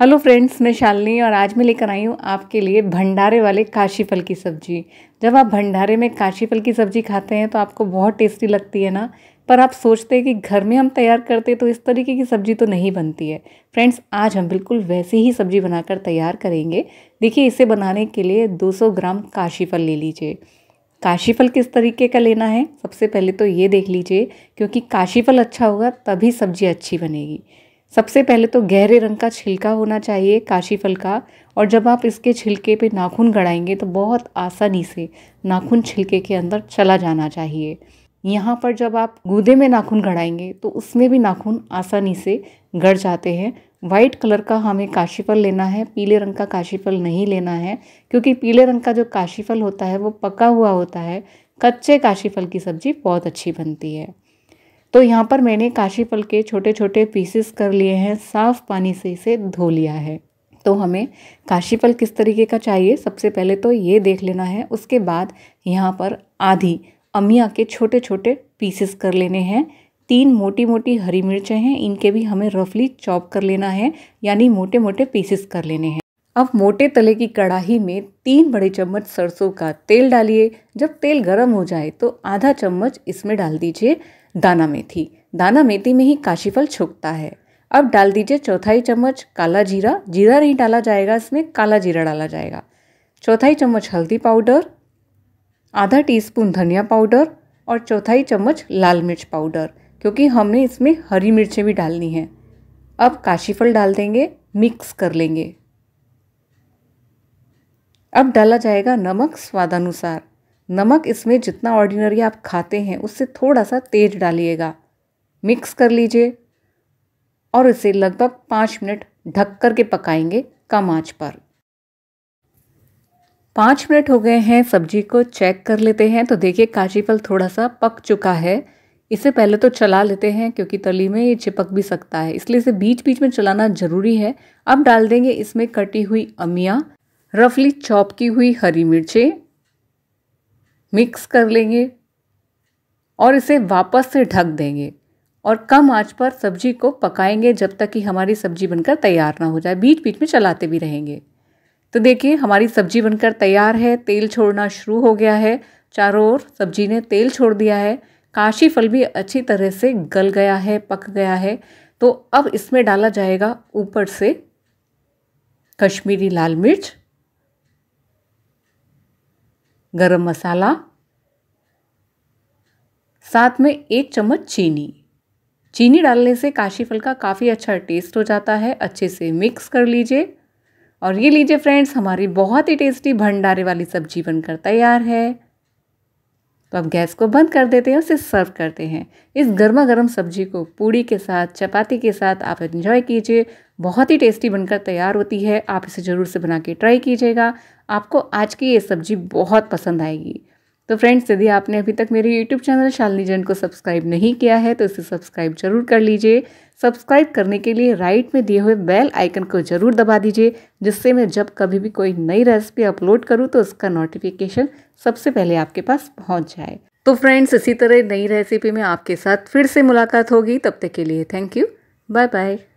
hello friends मैं शालिनी और आज मैं लेकर आई हूँ आपके लिए भंडारे वाले काशी फल की सब्ज़ी जब आप भंडारे में काशी फल की सब्ज़ी खाते हैं तो आपको बहुत टेस्टी लगती है ना पर आप सोचते हैं कि घर में हम तैयार करते तो इस तरीके की सब्ज़ी तो नहीं बनती है फ्रेंड्स आज हम बिल्कुल वैसी ही सब्ज़ी बनाकर तैयार करेंगे देखिए इसे बनाने के लिए दो ग्राम काशी फल ले लीजिए काशीफल किस तरीके का लेना है सबसे पहले तो ये देख लीजिए क्योंकि काशीफल अच्छा होगा तभी सब्ज़ी अच्छी बनेगी सबसे पहले तो गहरे रंग का छिलका होना चाहिए काशी फल का और जब आप इसके छिलके पे नाखून गड़ाएंगे तो बहुत आसानी से नाखून छिलके के अंदर चला जाना चाहिए यहाँ पर जब आप गूदे में नाखून गड़ाएंगे तो उसमें भी नाखून आसानी से गड़ जाते हैं वाइट कलर का हमें काशीफल लेना है पीले रंग का काशीफल नहीं लेना है क्योंकि पीले रंग का जो काशीफल होता है वो पका हुआ होता है कच्चे काशीफल की सब्ज़ी बहुत अच्छी बनती है तो यहाँ पर मैंने काशी फल के छोटे छोटे पीसेस कर लिए हैं साफ़ पानी से इसे धो लिया है तो हमें काशी फल किस तरीके का चाहिए सबसे पहले तो ये देख लेना है उसके बाद यहाँ पर आधी अमिया के छोटे छोटे पीसेस कर लेने हैं तीन मोटी मोटी हरी मिर्चें हैं इनके भी हमें रफली चॉप कर लेना है यानी मोटे मोटे पीसेस कर लेने हैं अब मोटे तले की कढ़ाही में तीन बड़े चम्मच सरसों का तेल डालिए जब तेल गर्म हो जाए तो आधा चम्मच इसमें डाल दीजिए दाना मेथी दाना मेथी में ही काशीफल छुपता है अब डाल दीजिए चौथाई चम्मच काला जीरा जीरा नहीं डाला जाएगा इसमें काला जीरा डाला जाएगा चौथाई चम्मच हल्दी पाउडर आधा टीस्पून धनिया पाउडर और चौथाई चम्मच लाल मिर्च पाउडर क्योंकि हमने इसमें हरी मिर्चें भी डालनी हैं अब काशीफल डाल देंगे मिक्स कर लेंगे अब डाला जाएगा नमक स्वादानुसार नमक इसमें जितना ऑर्डिनरी आप खाते हैं उससे थोड़ा सा तेज डालिएगा मिक्स कर लीजिए और इसे लगभग पाँच मिनट ढक कर के पकाएंगे कम आंच पर पाँच मिनट हो गए हैं सब्जी को चेक कर लेते हैं तो देखिए काची फल थोड़ा सा पक चुका है इसे पहले तो चला लेते हैं क्योंकि तली में ये चिपक भी सकता है इसलिए इसे बीच बीच में चलाना ज़रूरी है अब डाल देंगे इसमें कटी हुई अमिया रफली चॉप की हुई हरी मिर्चें मिक्स कर लेंगे और इसे वापस से ढक देंगे और कम आंच पर सब्जी को पकाएंगे जब तक कि हमारी सब्जी बनकर तैयार ना हो जाए बीच बीच में चलाते भी रहेंगे तो देखिए हमारी सब्जी बनकर तैयार है तेल छोड़ना शुरू हो गया है चारों ओर सब्जी ने तेल छोड़ दिया है काशी फल भी अच्छी तरह से गल गया है पक गया है तो अब इसमें डाला जाएगा ऊपर से कश्मीरी लाल मिर्च गरम मसाला साथ में एक चम्मच चीनी चीनी डालने से काशी फल का काफ़ी अच्छा टेस्ट हो जाता है अच्छे से मिक्स कर लीजिए और ये लीजिए फ्रेंड्स हमारी बहुत ही टेस्टी भंडारे वाली सब्जी बनकर तैयार है तो आप गैस को बंद कर देते हैं उसे सर्व करते हैं इस गर्मा गर्म सब्जी को पूड़ी के साथ चपाती के साथ आप इन्जॉय कीजिए बहुत ही टेस्टी बनकर तैयार होती है आप इसे ज़रूर से बना के ट्राई कीजिएगा आपको आज की ये सब्जी बहुत पसंद आएगी तो फ्रेंड्स यदि आपने अभी तक मेरे यूट्यूब चैनल शालनी जैन को सब्सक्राइब नहीं किया है तो इसे सब्सक्राइब जरूर कर लीजिए सब्सक्राइब करने के लिए राइट में दिए हुए बेल आइकन को जरूर दबा दीजिए जिससे मैं जब कभी भी कोई नई रेसिपी अपलोड करूँ तो उसका नोटिफिकेशन सबसे पहले आपके पास पहुँच जाए तो फ्रेंड्स इसी तरह नई रेसिपी में आपके साथ फिर से मुलाकात होगी तब तक के लिए थैंक यू बाय बाय